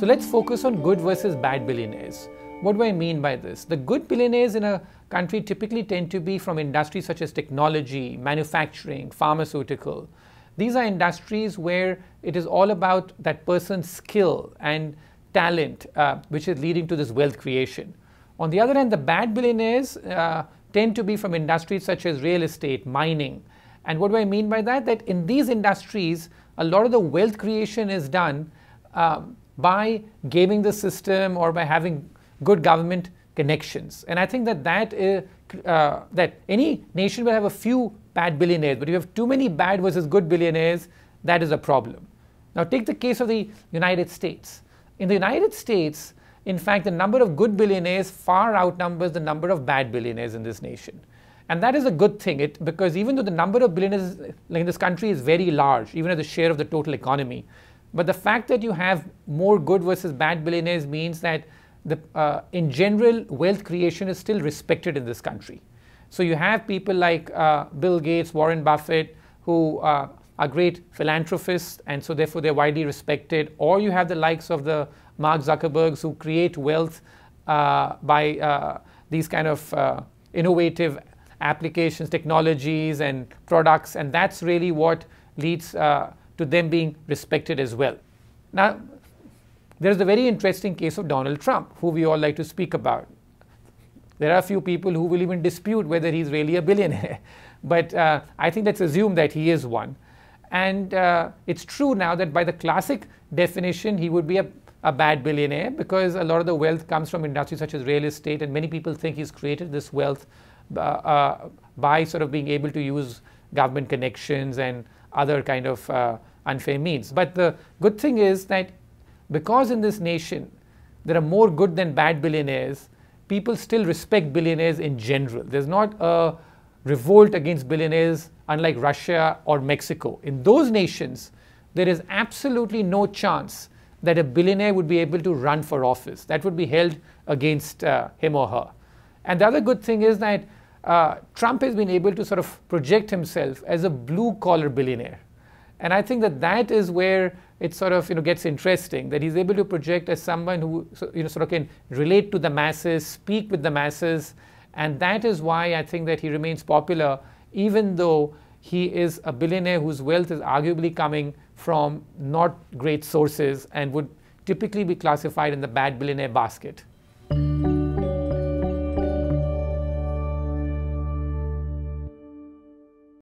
So let's focus on good versus bad billionaires. What do I mean by this? The good billionaires in a country typically tend to be from industries such as technology, manufacturing, pharmaceutical. These are industries where it is all about that person's skill and talent, uh, which is leading to this wealth creation. On the other hand, the bad billionaires uh, tend to be from industries such as real estate, mining. And what do I mean by that? That in these industries, a lot of the wealth creation is done um, by gaming the system or by having good government connections. And I think that that, uh, uh, that any nation will have a few bad billionaires, but if you have too many bad versus good billionaires, that is a problem. Now take the case of the United States. In the United States, in fact, the number of good billionaires far outnumbers the number of bad billionaires in this nation. And that is a good thing it, because even though the number of billionaires in this country is very large, even as a share of the total economy, but the fact that you have more good versus bad billionaires means that the, uh, in general, wealth creation is still respected in this country. So you have people like uh, Bill Gates, Warren Buffett, who uh, are great philanthropists, and so therefore they're widely respected. Or you have the likes of the Mark Zuckerbergs who create wealth uh, by uh, these kind of uh, innovative applications, technologies, and products. And that's really what leads uh, to them being respected as well. Now, there's a very interesting case of Donald Trump, who we all like to speak about. There are a few people who will even dispute whether he's really a billionaire, but uh, I think let's assume that he is one. And uh, it's true now that by the classic definition, he would be a, a bad billionaire because a lot of the wealth comes from industries such as real estate, and many people think he's created this wealth uh, uh by sort of being able to use government connections and other kind of uh, unfair means. But the good thing is that because in this nation there are more good than bad billionaires, people still respect billionaires in general. There's not a revolt against billionaires unlike Russia or Mexico. In those nations, there is absolutely no chance that a billionaire would be able to run for office. That would be held against uh, him or her. And the other good thing is that uh, Trump has been able to sort of project himself as a blue collar billionaire. And I think that that is where it sort of you know gets interesting that he's able to project as someone who you know sort of can relate to the masses, speak with the masses, and that is why I think that he remains popular, even though he is a billionaire whose wealth is arguably coming from not great sources and would typically be classified in the bad billionaire basket.